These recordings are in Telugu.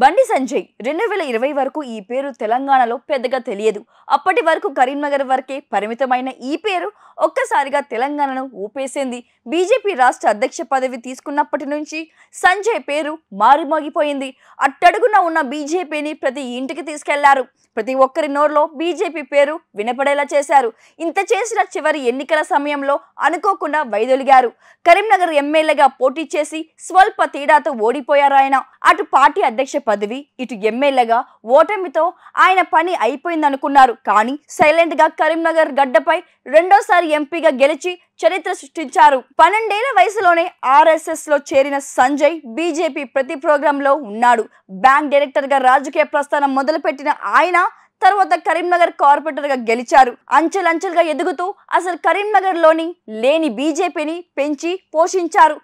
బండి సంజయ్ రెండు వేల ఇరవై వరకు ఈ పేరు తెలంగాణలో పెద్దగా తెలియదు అప్పటి వరకు కరీంనగర్ వరకే పరిమితమైన ఈ పేరు ఒక్కసారిగా తెలంగాణను ఊపేసింది బీజేపీ రాష్ట్ర అధ్యక్ష పదవి తీసుకున్నప్పటి నుంచి సంజయ్ పేరు మారుమోగిపోయింది అట్టడుగున ఉన్న బీజేపీని ప్రతి ఇంటికి తీసుకెళ్లారు ప్రతి ఒక్కరి నోరులో బీజేపీ పేరు వినపడేలా చేశారు ఇంత చేసిన చివరి ఎన్నికల సమయంలో అనుకోకుండా వైదొలిగారు కరీంనగర్ ఎమ్మెల్యేగా పోటీ చేసి స్వల్ప తేడాతో ఓడిపోయారు ఆయన అటు పార్టీ అధ్యక్ష పదవి ఇటు ఎమ్మెల్యేగా ఓటమితో ఆయన పని అయిపోయిందనుకున్నారు కానీ సైలెంట్గా కరీంనగర్ గడ్డపై రెండోసారి ఎంపీగా గెలిచి చరిత్ర సృష్టించారు పన్నెండేళ్ల వయసులోనే ఆర్ఎస్ఎస్లో చేరిన సంజయ్ బీజేపీ ప్రతి ప్రోగ్రాంలో ఉన్నాడు బ్యాంక్ డైరెక్టర్గా రాజకీయ ప్రస్థానం మొదలుపెట్టిన ఆయన తర్వాత కరీంనగర్ కార్పొరేటర్గా గెలిచారు అంచెలంచెలుగా ఎదుగుతూ అసలు కరీంనగర్లోని లేని బీజేపీని పెంచి పోషించారు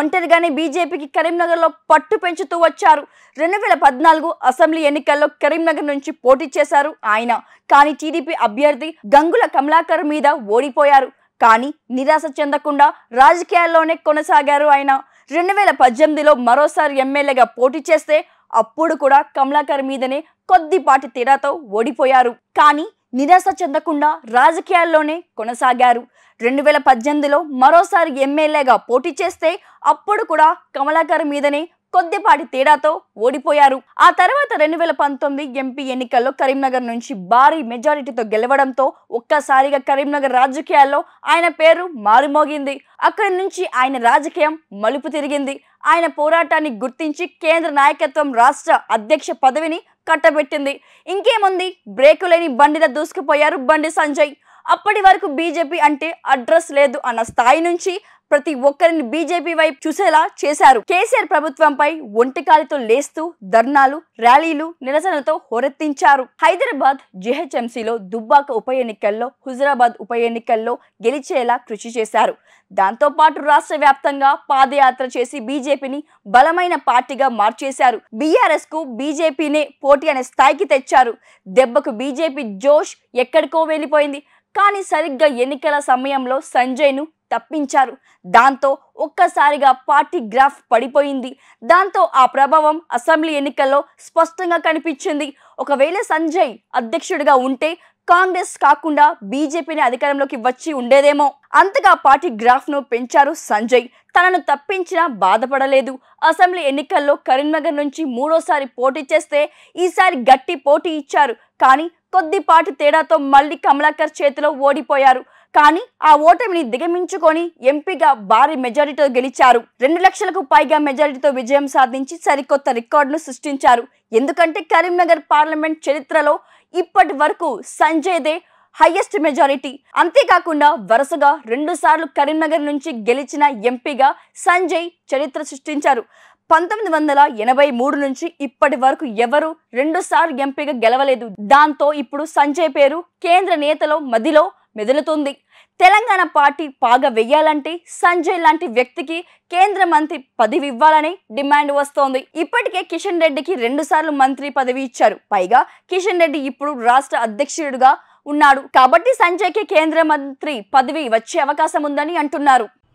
ఒంటరిగానే బీజేపీకి కరీంనగర్లో పట్టు పెంచుతూ వచ్చారు రెండు వేల పద్నాలుగు అసెంబ్లీ ఎన్నికల్లో కరీంనగర్ నుంచి పోటీ చేశారు ఆయన కానీ టీడీపీ అభ్యర్థి గంగుల కమలాకర్ మీద ఓడిపోయారు కానీ నిరాశ చెందకుండా రాజకీయాల్లోనే కొనసాగారు ఆయన రెండు వేల పద్దెనిమిదిలో మరోసారి ఎమ్మెల్యేగా పోటీ చేస్తే అప్పుడు కూడా కమలాకర్ మీదనే కొద్దిపాటి తేడాతో ఓడిపోయారు కానీ నిరాశ చెందకుండా రాజకీయాల్లోనే కొనసాగారు రెండు వేల పద్దెనిమిదిలో మరోసారి ఎమ్మెల్యేగా పోటీ చేస్తే అప్పుడు కూడా కమలాకర్ మీదనే కొద్దిపాటి తేడాతో ఓడిపోయారు ఆ తర్వాత రెండు వేల పంతొమ్మిది ఎంపీ ఎన్నికల్లో కరీంనగర్ నుంచి భారీ మెజారిటీతో గెలవడంతో ఒక్కసారిగా కరీంనగర్ రాజకీయాల్లో ఆయన పేరు మారుమోగింది అక్కడి నుంచి ఆయన రాజకీయం మలుపు తిరిగింది ఆయన పోరాటాన్ని గుర్తించి కేంద్ర నాయకత్వం రాష్ట్ర అధ్యక్ష పదవిని కట్టబెట్టింది ఇంకేముంది బ్రేకు లేని బండిలా దూసుకుపోయారు బండి సంజయ్ అప్పటి వరకు బీజేపీ అంటే అడ్రస్ లేదు అన్న స్థాయి నుంచి ప్రతి ఒక్కరిని బీజేపీ వైపు చూసేలా చేశారు కేసీఆర్ ప్రభుత్వంపై ఒంటికాలితో లేస్తూ ధర్నాలు ర్యాలీలు నిరసనలతో హోరెత్తించారు హైదరాబాద్ జిహెచ్ఎంసీలో దుబ్బాక ఉప ఎన్నికల్లో హుజరాబాద్ ఉప ఎన్నికల్లో గెలిచేలా కృషి చేశారు దాంతో పాటు రాష్ట్ర వ్యాప్తంగా పాదయాత్ర చేసి బీజేపీని బలమైన పార్టీగా మార్చేశారు బీఆర్ఎస్ కు బీజేపీనే పోటీ అనే స్థాయికి తెచ్చారు దెబ్బకు బీజేపీ జోష్ ఎక్కడికో వెళ్ళిపోయింది కానీ సరిగ్గా ఎన్నికల సమయంలో సంజయ్ను తప్పించారు దాంతో ఒక్కసారిగా పార్టీ గ్రాఫ్ పడిపోయింది దాంతో ఆ ప్రభావం అసెంబ్లీ ఎన్నికల్లో స్పష్టంగా కనిపించింది ఒకవేళ సంజయ్ అధ్యక్షుడిగా ఉంటే కాంగ్రెస్ కాకుండా బీజేపీని అధికారంలోకి వచ్చి ఉండేదేమో అంతగా పార్టీ గ్రాఫ్ను పెంచారు సంజయ్ తనను తప్పించినా బాధపడలేదు అసెంబ్లీ ఎన్నికల్లో కరీంనగర్ నుంచి మూడోసారి పోటీ చేస్తే ఈసారి గట్టి పోటీ ఇచ్చారు కానీ కొద్దిపాటి తేడాతో మళ్లీ కమలాకర్ చేతిలో ఓడిపోయారు కానీ ఆ ఓటమిని దిగమించుకొని ఎంపీగా భారీ మెజారిటీతో గెలిచారు రెండు లక్షలకు పైగా మెజారిటీతో విజయం సాధించి సరికొత్త రికార్డును సృష్టించారు ఎందుకంటే కరీంనగర్ పార్లమెంట్ చరిత్రలో ఇప్పటి వరకు సంజయ్దే హైయెస్ట్ మెజారిటీ అంతేకాకుండా వరుసగా రెండుసార్లు కరీంనగర్ నుంచి గెలిచిన ఎంపీగా సంజయ్ చరిత్ర సృష్టించారు పంతొమ్మిది వందల ఎనభై మూడు నుంచి ఇప్పటి వరకు ఎవరు సార్లు ఎంపీగా గెలవలేదు దాంతో ఇప్పుడు సంజయ్ పేరు కేంద్ర నేతలో మదిలో మెదులుతుంది తెలంగాణ పార్టీ పాగా వెయ్యాలంటే సంజయ్ లాంటి వ్యక్తికి కేంద్ర మంత్రి పదవి ఇవ్వాలని డిమాండ్ వస్తోంది ఇప్పటికే కిషన్ రెడ్డికి రెండుసార్లు మంత్రి పదవి ఇచ్చారు పైగా కిషన్ రెడ్డి ఇప్పుడు రాష్ట్ర అధ్యక్షుడిగా ఉన్నాడు కాబట్టి సంజయ్కి కేంద్ర మంత్రి పదవి వచ్చే అవకాశం ఉందని అంటున్నారు